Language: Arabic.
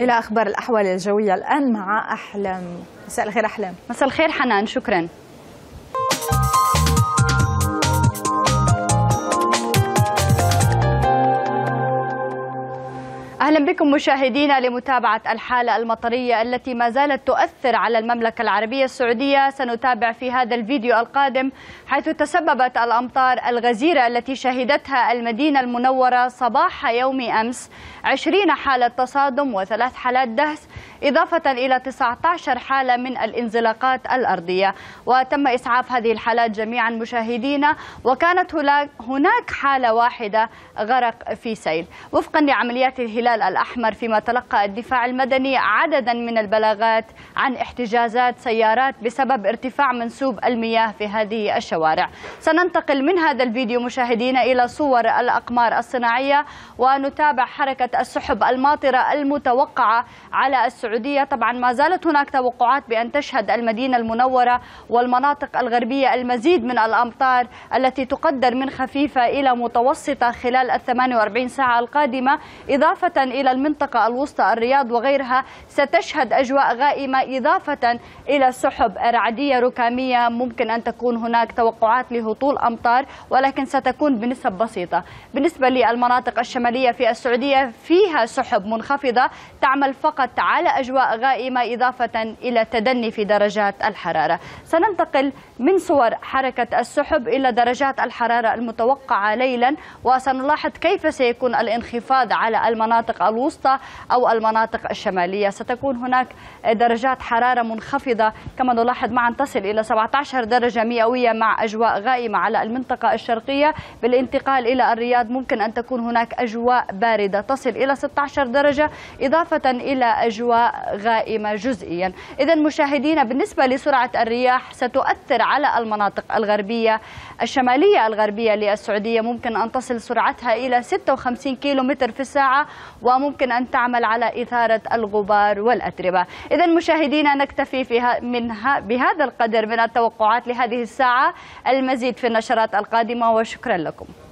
إلى أخبار الأحوال الجوية الآن مع أحلام مساء الخير أحلام مساء الخير حنان شكراً أهلا بكم مشاهدينا لمتابعة الحالة المطرية التي ما زالت تؤثر على المملكة العربية السعودية سنتابع في هذا الفيديو القادم حيث تسببت الأمطار الغزيرة التي شهدتها المدينة المنورة صباح يوم أمس 20 حالة تصادم وثلاث حالات دهس إضافة إلى 19 حالة من الانزلاقات الأرضية وتم إسعاف هذه الحالات جميعا مشاهدينا وكانت هناك حالة واحدة غرق في سيل وفقا لعمليات الهلال الأحمر فيما تلقى الدفاع المدني عددا من البلاغات عن احتجازات سيارات بسبب ارتفاع منسوب المياه في هذه الشوارع سننتقل من هذا الفيديو مشاهدينا إلى صور الأقمار الصناعية ونتابع حركة السحب الماطرة المتوقعة على السعودية طبعا ما زالت هناك توقعات بأن تشهد المدينة المنورة والمناطق الغربية المزيد من الأمطار التي تقدر من خفيفة إلى متوسطة خلال ال 48 ساعة القادمة إضافة إلى المنطقة الوسطى الرياض وغيرها ستشهد أجواء غائمة إضافة إلى سحب رعدية ركامية ممكن أن تكون هناك توقعات لهطول أمطار ولكن ستكون بنسب بسيطة بالنسبة للمناطق الشمالية في السعودية فيها سحب منخفضة تعمل فقط على أجواء غائمة إضافة إلى تدني في درجات الحرارة سننتقل من صور حركة السحب إلى درجات الحرارة المتوقعة ليلا وسنلاحظ كيف سيكون الانخفاض على المناطق الوسطى أو المناطق الشمالية ستكون هناك درجات حرارة منخفضة كما نلاحظ معا تصل إلى 17 درجة مئوية مع أجواء غائمة على المنطقة الشرقية بالانتقال إلى الرياض ممكن أن تكون هناك أجواء باردة تصل إلى 16 درجة إضافة إلى أجواء غائمة جزئيا إذا مشاهدينا بالنسبة لسرعة الرياح ستؤثر على المناطق الغربية الشمالية الغربية للسعودية ممكن أن تصل سرعتها إلى 56 كيلومتر في الساعة و وممكن أن تعمل على إثارة الغبار والأتربة إذا مشاهدينا نكتفي فيها منها بهذا القدر من التوقعات لهذه الساعة المزيد في النشرات القادمة وشكرا لكم